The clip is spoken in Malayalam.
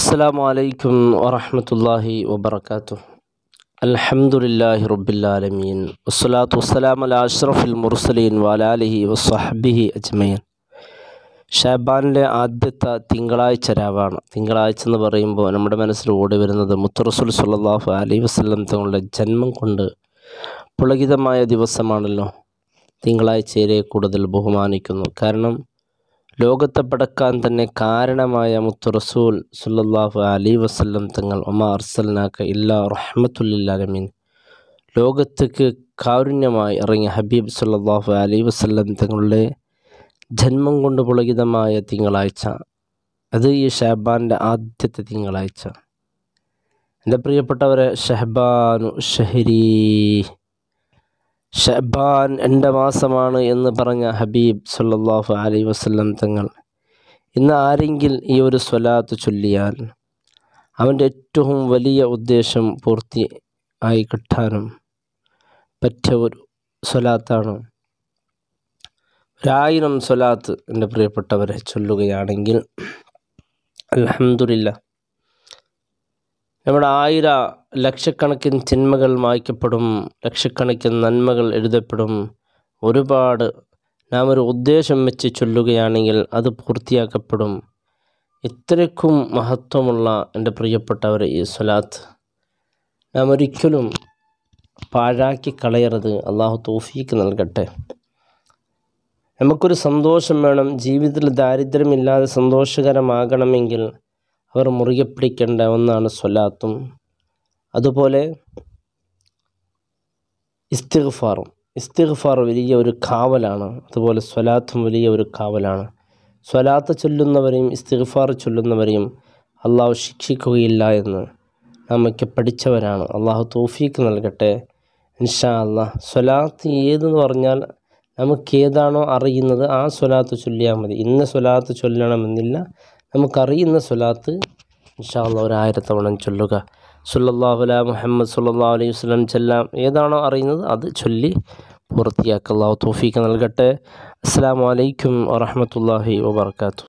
അസ്സാം വലൈക്കും വറഹമത്തല്ലാഹി വബർക്കാത്തു അലഹമുല്ലാഹി റബ്ബില്ലാലമീൻ വസ്സലാത്തു വസ്സലാം അല അഷ്റഫുൽ മുർസലീൻ വലാലിഹി വസ്ഹബിഹി അജ്മയൻ ഷാബാനിലെ ആദ്യത്തെ തിങ്കളാഴ്ച രാവാണ് തിങ്കളാഴ്ച എന്ന് പറയുമ്പോൾ നമ്മുടെ മനസ്സിൽ ഓടി വരുന്നത് മുത്തറസുൽ സുല്ലാഹു അലൈ വസ്ലം തങ്ങളുടെ ജന്മം കൊണ്ട് പുളകിതമായ ദിവസമാണല്ലോ തിങ്കളാഴ്ചയിലെ കൂടുതൽ ബഹുമാനിക്കുന്നു കാരണം ലോകത്തെ പടക്കാൻ തന്നെ കാരണമായ മുത്തു റസൂൽ സുല്ലാഹു അലി വസ്ലം തങ്ങൾ ഒമാ അർസലാക്ക ഇല്ലാ റഹ്മത്തുല്ലാലമീൻ ലോകത്തേക്ക് കാരുണ്യമായി ഇറങ്ങിയ ഹബീബ് സുല്ലാഹു അലി വസ്ലം തങ്ങളുടെ ജന്മം കൊണ്ട് പുളകിതമായ തിങ്കളാഴ്ച അത് ഈ ഷഹബാൻ്റെ ആദ്യത്തെ തിങ്കളാഴ്ച എൻ്റെ പ്രിയപ്പെട്ടവരെ ഷഹബാനു ഷഹരീ ഷബാൻ എൻ്റെ മാസമാണ് എന്ന് പറഞ്ഞ ഹബീബ് സല്ലാഹു അലൈ വസ്ലം തങ്ങൾ ഇന്ന് ആരെങ്കിൽ ഈ ഒരു സ്വലാത്ത് ചൊല്ലിയാൽ അവൻ്റെ ഏറ്റവും വലിയ ഉദ്ദേശം പൂർത്തി ആയി കിട്ടാനും പറ്റിയ ഒരു സ്വലാത്താണ് ഒരായിരം സ്വലാത്ത് എൻ്റെ പ്രിയപ്പെട്ടവരെ ചൊല്ലുകയാണെങ്കിൽ അലഹമില്ല നമ്മുടെ ആയിര ലക്ഷക്കണക്കിന് തിന്മകൾ മായ്ക്കപ്പെടും ലക്ഷക്കണക്കിന് നന്മകൾ എഴുതപ്പെടും ഒരുപാട് നാം ഒരു ഉദ്ദേശം വെച്ച് ചൊല്ലുകയാണെങ്കിൽ അത് പൂർത്തിയാക്കപ്പെടും ഇത്രയ്ക്കും മഹത്വമുള്ള എൻ്റെ പ്രിയപ്പെട്ടവർ ഈ സ്വലാത്ത് നാം ഒരിക്കലും പാഴാക്കി കളയരുത് അള്ളാഹു തോഫീക്ക് നൽകട്ടെ നമുക്കൊരു സന്തോഷം വേണം ജീവിതത്തിൽ ദാരിദ്ര്യമില്ലാതെ സന്തോഷകരമാകണമെങ്കിൽ അവർ മുറുകെ പിടിക്കേണ്ട ഒന്നാണ് സ്വലാത്തും അതുപോലെ ഇസ്തിഗ്ഫാറും ഇസ്തിഗ്ഫാർ വലിയ ഒരു കാവലാണ് അതുപോലെ സ്വലാത്തും വലിയ ഒരു കാവലാണ് സ്വലാത്ത് ചൊല്ലുന്നവരെയും ഇസ്തിഗ്ഫാർ ചൊല്ലുന്നവരെയും അള്ളാഹു ശിക്ഷിക്കുകയില്ല എന്ന് നമുക്ക് പഠിച്ചവരാണ് അള്ളാഹു തോഫീക്ക് നൽകട്ടെ ഇൻഷാ അള്ളാഹ് സ്വലാത്ത് ഏതെന്ന് പറഞ്ഞാൽ നമുക്ക് ഏതാണോ അറിയുന്നത് ആ സ്വലാത്ത് ചൊല്ലിയാൽ മതി ഇന്ന സ്വലാത്ത് ചൊല്ലണമെന്നില്ല നമുക്കറിയുന്ന സ്വലാത്ത് ഇൻഷാള്ള ഒരു ആയിരത്തവണ ചൊല്ലുക സുല്ലാഹുല മുഹമ്മദ് സുല്ലാ അലൈഹി വസ്ലം ചെല്ലാം ഏതാണോ അറിയുന്നത് അത് ചൊല്ലി പൂർത്തിയാക്കുള്ള തോഫീക്ക് നൽകട്ടെ അസ്സാം വലൈക്കും വറഹമത്തല്ലാഹി വാബർക്കാത്തു